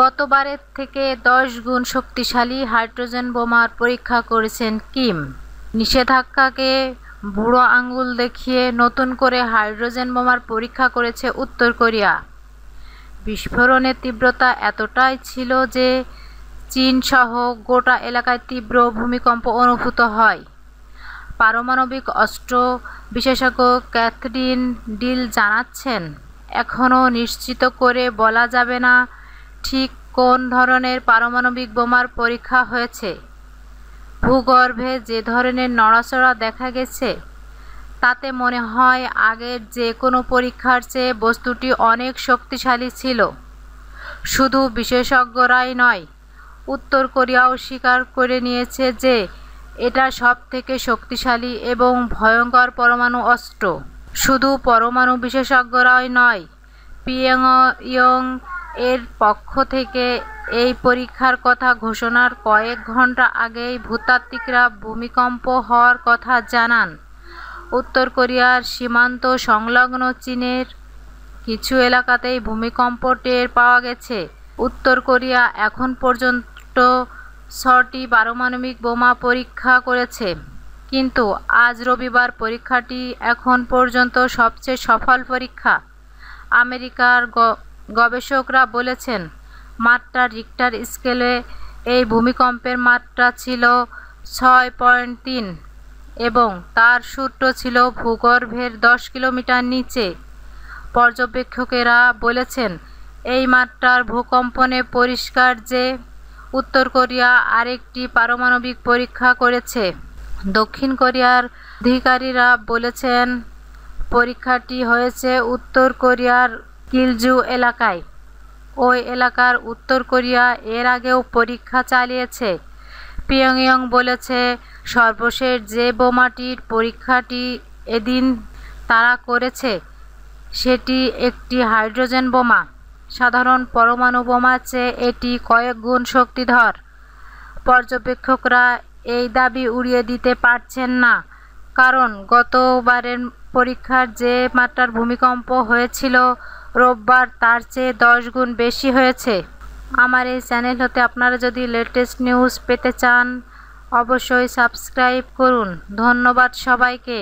গতবারের থেকে দশ গুণ শক্তিশালী হাইড্রোজেন বোমার পরীক্ষা করেছেন কিম নিষেধাজ্ঞাকে বুড়ো আঙুল দেখিয়ে নতুন করে হাইড্রোজেন বোমার পরীক্ষা করেছে উত্তর কোরিয়া বিস্ফোরণের তীব্রতা এতটাই ছিল যে চীনসহ গোটা এলাকায় তীব্র ভূমিকম্প অনুভূত হয় পারমাণবিক অস্ত্র বিশেষজ্ঞ ক্যাথরিন ডিল জানাচ্ছেন এখনও নিশ্চিত করে বলা যাবে না ঠিক কোন ধরনের পারমাণবিক বোমার পরীক্ষা হয়েছে ভূগর্ভে যে ধরনের নড়াচড়া দেখা গেছে তাতে মনে হয় আগের যে কোনো পরীক্ষার চেয়ে বস্তুটি অনেক শক্তিশালী ছিল শুধু বিশেষজ্ঞরাই নয় উত্তর কোরিয়াও স্বীকার করে নিয়েছে যে এটা সব থেকে শক্তিশালী এবং ভয়ঙ্কর পরমাণু অস্ত্র শুধু পরমাণু বিশেষজ্ঞরাই নয় পিয়ং এর পক্ষ থেকে এই পরীক্ষার কথা ঘোষণার কয়েক ঘন্টা আগেই ভূতাত্ত্বিকরা ভূমিকম্প হওয়ার কথা জানান উত্তর কোরিয়ার সীমান্ত সংলগ্ন চীনের কিছু এলাকাতেই ভূমিকম্প টের পাওয়া গেছে উত্তর কোরিয়া এখন পর্যন্ত ছটি পারমাণবিক বোমা পরীক্ষা করেছে কিন্তু আজ রবিবার পরীক্ষাটি এখন পর্যন্ত সবচেয়ে সফল পরীক্ষা আমেরিকার গবেষকরা বলেছেন মাত্রা রিক্টার স্কেলে এই ভূমিকম্পের মাত্রা ছিল ছয় পয়েন্ট তিন এবং তার সূত্র ছিল ভূগর্ভের দশ কিলোমিটার নিচে পর্যবেক্ষকেরা বলেছেন এই মাত্রার ভূকম্পনে পরিষ্কার যে উত্তর কোরিয়া আরেকটি পারমাণবিক পরীক্ষা করেছে দক্ষিণ কোরিয়ার অধিকারীরা বলেছেন পরীক্ষাটি হয়েছে উত্তর কোরিয়ার কিলজু এলাকায় ওই এলাকার উত্তর কোরিয়া এর আগেও পরীক্ষা চালিয়েছে পিয়ংইয়ং বলেছে সর্বশেষ যে বোমাটির পরীক্ষাটি এদিন তারা করেছে সেটি একটি হাইড্রোজেন বোমা সাধারণ পরমাণু বোমা চেয়ে এটি কয়েক গুণ শক্তিধর পর্যবেক্ষকরা এই দাবি উড়িয়ে দিতে পারছেন না কারণ গতবারের পরীক্ষার যে মাত্রার ভূমিকম্প হয়েছিল রোববার তার চেয়ে দশ গুণ বেশি হয়েছে আমার এই চ্যানেল হতে আপনারা যদি লেটেস্ট নিউজ পেতে চান অবশ্যই সাবস্ক্রাইব করুন ধন্যবাদ সবাইকে